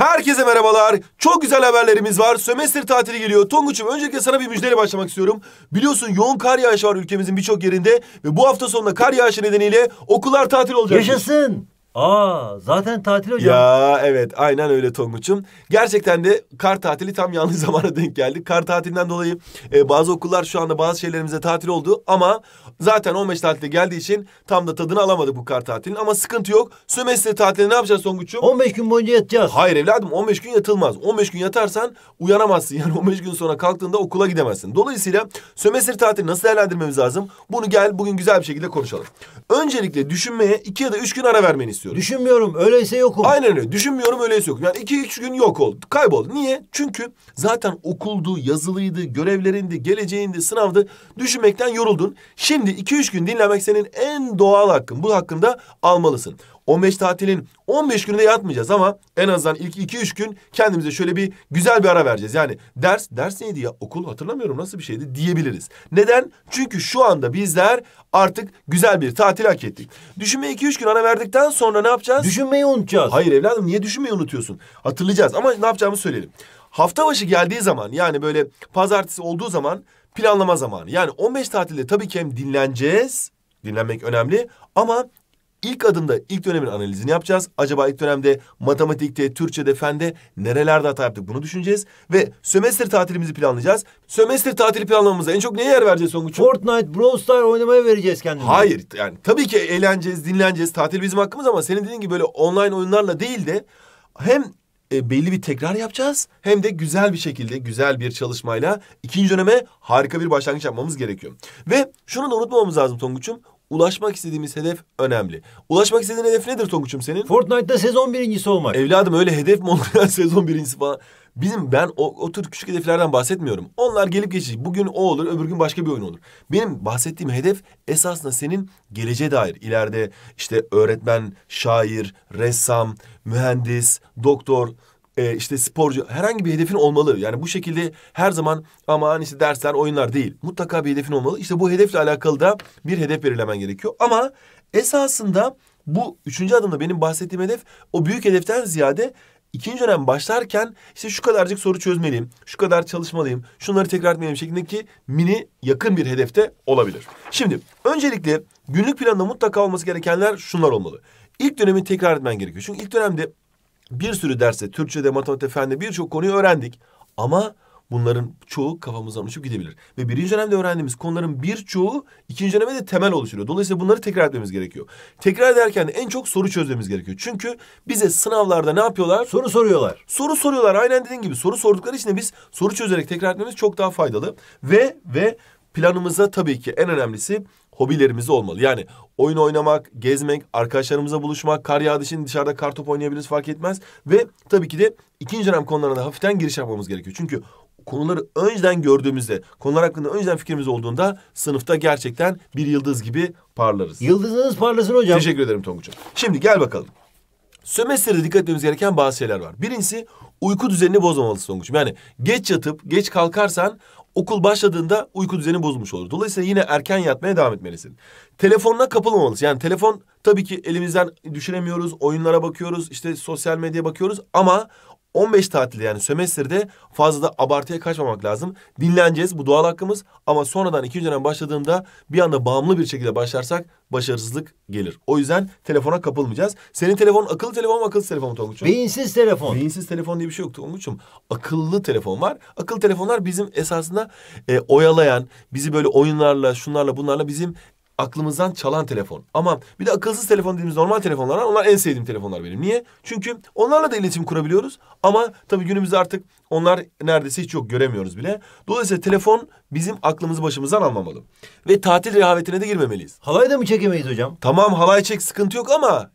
Herkese merhabalar. Çok güzel haberlerimiz var. Sömestr tatili geliyor. Tonguç'um öncelikle sana bir müjdeyle başlamak istiyorum. Biliyorsun yoğun kar yağışı var ülkemizin birçok yerinde. Ve bu hafta sonunda kar yağışı nedeniyle okullar tatil olacak. Yaşasın. Aa zaten tatil hocam. Ya evet aynen öyle Tonguç'um. Gerçekten de kar tatili tam yanlış zamana denk geldi. Kar tatilinden dolayı e, bazı okullar şu anda bazı şeylerimize tatil oldu. Ama zaten 15 tatilde geldiği için tam da tadını alamadık bu kar tatilinin. Ama sıkıntı yok. Sömestr tatilinde ne yapacağız Tonguç'um? 15 gün boyunca yatacağız. Hayır evladım 15 gün yatılmaz. 15 gün yatarsan uyanamazsın. Yani 15 gün sonra kalktığında okula gidemezsin. Dolayısıyla sömestr tatili nasıl değerlendirmemiz lazım? Bunu gel bugün güzel bir şekilde konuşalım. Öncelikle düşünmeye iki ya da üç gün ara vermeniz istiyorum. Düşünmüyorum öyleyse yokum. Aynen öyle. Düşünmüyorum öyleyse yokum. Yani iki üç gün yok oldu. Kayboldu. Niye? Çünkü zaten okuldu, yazılıydı, görevlerindi, geleceğindi, sınavdı. Düşünmekten yoruldun. Şimdi iki üç gün dinlemek senin en doğal hakkın. Bu hakkında almalısın. 15 tatilin 15 günü de yatmayacağız ama en azından ilk 2-3 gün kendimize şöyle bir güzel bir ara vereceğiz. Yani ders, ders neydi ya okul hatırlamıyorum nasıl bir şeydi diyebiliriz. Neden? Çünkü şu anda bizler artık güzel bir tatil hak ettik. Düşünmeye 2-3 gün ara verdikten sonra ne yapacağız? Düşünmeyi unutacağız. Hayır evladım niye düşünmeyi unutuyorsun? Hatırlayacağız ama ne yapacağımızı söyleyelim. Hafta başı geldiği zaman yani böyle pazartesi olduğu zaman planlama zamanı. Yani 15 tatilde tabii ki hem dinleneceğiz Dinlenmek önemli ama İlk adımda ilk dönemin analizini yapacağız. Acaba ilk dönemde matematikte, Türkçe'de, fende nerelerde hata yaptık bunu düşüneceğiz. Ve sömestr tatilimizi planlayacağız. Sömestr tatili planlamamıza en çok neye yer vereceğiz Songuç? Fortnite, Brawl Star oynamaya vereceğiz kendimizi. Hayır yani tabii ki eğleneceğiz, dinleneceğiz. Tatil bizim hakkımız ama senin dediğin gibi böyle online oyunlarla değil de hem e, belli bir tekrar yapacağız. Hem de güzel bir şekilde, güzel bir çalışmayla ikinci döneme harika bir başlangıç yapmamız gerekiyor. Ve şunu da unutmamamız lazım Tonguç'um ulaşmak istediğimiz hedef önemli. Ulaşmak istediğin hedef nedir Tonguç'um senin? Fortnite'da sezon birincisi olmak. Evladım öyle hedef mi olur sezon birincisi falan. Bizim ben o, o tür küçük hedeflerden bahsetmiyorum. Onlar gelip geçici. Bugün o olur, öbür gün başka bir oyun olur. Benim bahsettiğim hedef esasında senin geleceğe dair. ileride işte öğretmen, şair, ressam, mühendis, doktor e, işte sporcu herhangi bir hedefin olmalı. Yani bu şekilde her zaman aman işte dersler, oyunlar değil. Mutlaka bir hedefin olmalı. İşte bu hedefle alakalı da bir hedef belirlemen gerekiyor. Ama esasında bu üçüncü adımda benim bahsettiğim hedef o büyük hedeften ziyade ikinci dönem başlarken işte şu kadarcık soru çözmeliyim, şu kadar çalışmalıyım, şunları tekrar etmeliyim şeklindeki mini yakın bir hedefte olabilir. Şimdi öncelikle günlük planda mutlaka olması gerekenler şunlar olmalı. İlk dönemi tekrar etmen gerekiyor. Çünkü ilk dönemde bir sürü derste Türkçe'de, matematikte, fende birçok konuyu öğrendik. Ama bunların çoğu kafamızdan uçup gidebilir. Ve birinci dönemde öğrendiğimiz konuların birçoğu ikinci dönemde de temel oluşturuyor. Dolayısıyla bunları tekrar etmemiz gerekiyor. Tekrar ederken en çok soru çözmemiz gerekiyor. Çünkü bize sınavlarda ne yapıyorlar? Soru soruyorlar. Soru soruyorlar. Aynen dediğin gibi soru sordukları için de biz soru çözerek tekrar etmemiz çok daha faydalı. Ve ve planımıza tabii ki en önemlisi hobilerimiz olmalı. Yani oyun oynamak, gezmek, arkadaşlarımıza buluşmak, kar yağdı için dışarıda kar top oynayabiliriz fark etmez. Ve tabii ki de ikinci dönem konularına da hafiften giriş yapmamız gerekiyor. Çünkü konuları önceden gördüğümüzde, konular hakkında önceden fikrimiz olduğunda sınıfta gerçekten bir yıldız gibi parlarız. Yıldızınız parlasın hocam. Teşekkür ederim Tonguç'um. Şimdi gel bakalım. Sömestrede dikkat etmemiz gereken bazı şeyler var. Birincisi uyku düzenini bozmamalısın Tonguç'um. Yani geç yatıp geç kalkarsan okul başladığında uyku düzeni bozulmuş olur. Dolayısıyla yine erken yatmaya devam etmelisin. Telefonla kapılmamalısın. Yani telefon tabii ki elimizden düşüremiyoruz. Oyunlara bakıyoruz, işte sosyal medyaya bakıyoruz ama 15 tatilde yani sömestrde fazla da abartıya kaçmamak lazım. Dinleneceğiz bu doğal hakkımız ama sonradan ikinci dönem başladığında bir anda bağımlı bir şekilde başlarsak başarısızlık gelir. O yüzden telefona kapılmayacağız. Senin telefon akıllı telefon mu akılsız telefon mu Tonguç'um? Beyinsiz telefon. Beyinsiz telefon diye bir şey yok Tonguç'um. Akıllı telefon var. Akıllı telefonlar bizim esasında e, oyalayan, bizi böyle oyunlarla, şunlarla, bunlarla bizim aklımızdan çalan telefon. Ama bir de akılsız telefon dediğimiz normal telefonlar var. Onlar en sevdiğim telefonlar benim. Niye? Çünkü onlarla da iletişim kurabiliyoruz. Ama tabii günümüzde artık onlar neredeyse hiç yok göremiyoruz bile. Dolayısıyla telefon bizim aklımızı başımızdan almamalı. Ve tatil rehavetine de girmemeliyiz. Halay da mı çekemeyiz hocam? Tamam halay çek sıkıntı yok ama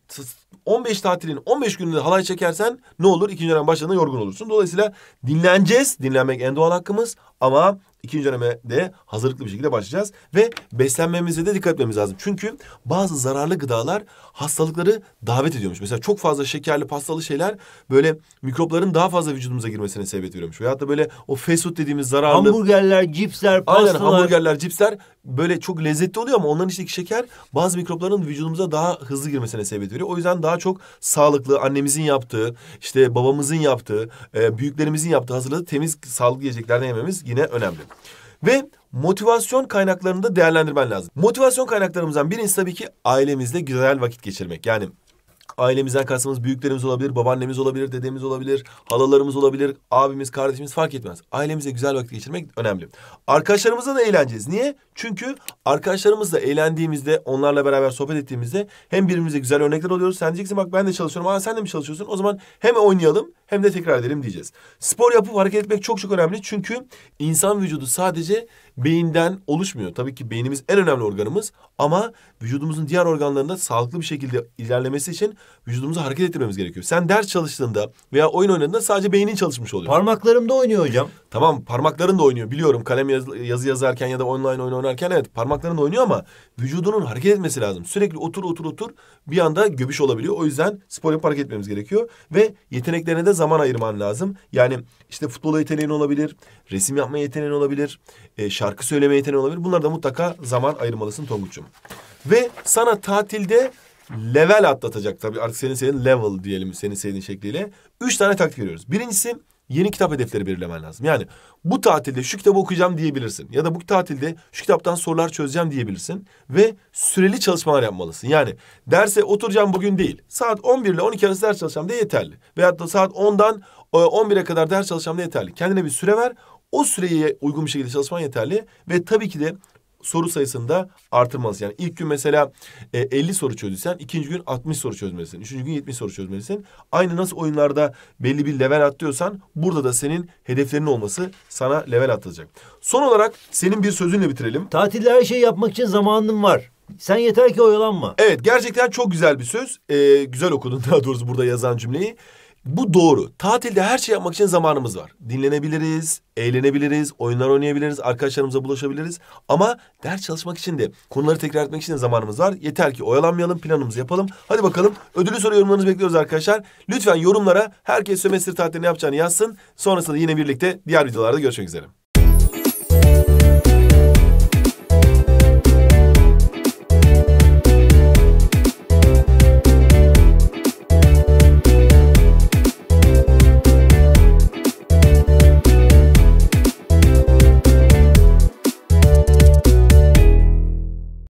15 tatilin 15 gününde halay çekersen ne olur? İkinci dönem başladığında yorgun olursun. Dolayısıyla dinleneceğiz. Dinlenmek en doğal hakkımız ama ikinci döneme de hazırlıklı bir şekilde başlayacağız. Ve beslenmemize de dikkat etmemiz lazım. Çünkü bazı zararlı gıdalar hastalıkları davet ediyormuş. Mesela çok fazla şekerli pastalı şeyler böyle mikropların daha fazla vücudumuza girmesine sebebiyet veriyormuş. Veyahut da böyle o fast food dediğimiz zararlı... Hamburgerler, cipsler, pastalar. Aynen hamburgerler, cipsler böyle çok lezzetli oluyor ama onların içindeki şeker bazı mikropların vücudumuza daha hızlı girmesine sebebiyet veriyor. O yüzden daha çok sağlıklı annemizin yaptığı, işte babamızın yaptığı, e, büyüklerimizin yaptığı hazırladığı temiz sağlıklı yiyeceklerden yememiz yine önemli. Ve motivasyon kaynaklarını da değerlendirmen lazım. Motivasyon kaynaklarımızdan birincisi tabii ki ailemizle güzel vakit geçirmek. Yani ailemizden kastımız büyüklerimiz olabilir, babaannemiz olabilir, dedemiz olabilir, halalarımız olabilir, abimiz, kardeşimiz fark etmez. Ailemize güzel vakit geçirmek önemli. Arkadaşlarımızla da eğleneceğiz. Niye? Çünkü arkadaşlarımızla eğlendiğimizde, onlarla beraber sohbet ettiğimizde hem birbirimize güzel örnekler oluyoruz. Sen diyeceksin bak ben de çalışıyorum. Aa sen de mi çalışıyorsun? O zaman hem oynayalım hem de tekrar edelim diyeceğiz. Spor yapıp hareket etmek çok çok önemli çünkü insan vücudu sadece beyinden oluşmuyor. Tabii ki beynimiz en önemli organımız ama vücudumuzun diğer organlarında sağlıklı bir şekilde ilerlemesi için vücudumuzu hareket ettirmemiz gerekiyor. Sen ders çalıştığında veya oyun oynadığında sadece beynin çalışmış oluyor. Parmaklarım da oynuyor hocam. Tamam parmakların da oynuyor biliyorum kalem yaz, yazı yazarken ya da online oyun oynarken evet parmakların da oynuyor ama vücudunun hareket etmesi lazım. Sürekli otur otur otur bir anda göbüş olabiliyor. O yüzden spor yapıp hareket etmemiz gerekiyor ve yeteneklerine de zaman ayırman lazım. Yani işte futbola yeteneğin olabilir, resim yapma yeteneğin olabilir, e, şarkı söyleme yeteneğin olabilir. da mutlaka zaman ayırmalısın Tonguç'um. Ve sana tatilde level atlatacak tabii artık senin senin level diyelim senin sevdiğin şekliyle. Üç tane taktik veriyoruz. Birincisi yeni kitap hedefleri belirlemen lazım. Yani bu tatilde şu kitabı okuyacağım diyebilirsin. Ya da bu tatilde şu kitaptan sorular çözeceğim diyebilirsin. Ve süreli çalışmalar yapmalısın. Yani derse oturacağım bugün değil. Saat 11 ile 12 arası ders çalışacağım diye yeterli. Veyahut da saat 10'dan 11'e kadar ders çalışacağım da yeterli. Kendine bir süre ver. O süreye uygun bir şekilde çalışman yeterli. Ve tabii ki de soru sayısında artırmalısın. Yani ilk gün mesela e, 50 soru çözdüysen ikinci gün 60 soru çözmelisin. Üçüncü gün 70 soru çözmelisin. Aynı nasıl oyunlarda belli bir level atlıyorsan burada da senin hedeflerinin olması sana level atılacak. Son olarak senin bir sözünle bitirelim. Tatilde her şeyi yapmak için zamanın var. Sen yeter ki oyalanma. Evet gerçekten çok güzel bir söz. Ee, güzel okudun daha doğrusu burada yazan cümleyi. Bu doğru. Tatilde her şey yapmak için zamanımız var. Dinlenebiliriz, eğlenebiliriz, oyunlar oynayabiliriz, arkadaşlarımıza bulaşabiliriz. Ama ders çalışmak için de, konuları tekrar etmek için de zamanımız var. Yeter ki oyalanmayalım, planımızı yapalım. Hadi bakalım. Ödülü soru yorumlarınızı bekliyoruz arkadaşlar. Lütfen yorumlara herkes sömestr tatilini yapacağını yazsın. Sonrasında yine birlikte diğer videolarda görüşmek üzere.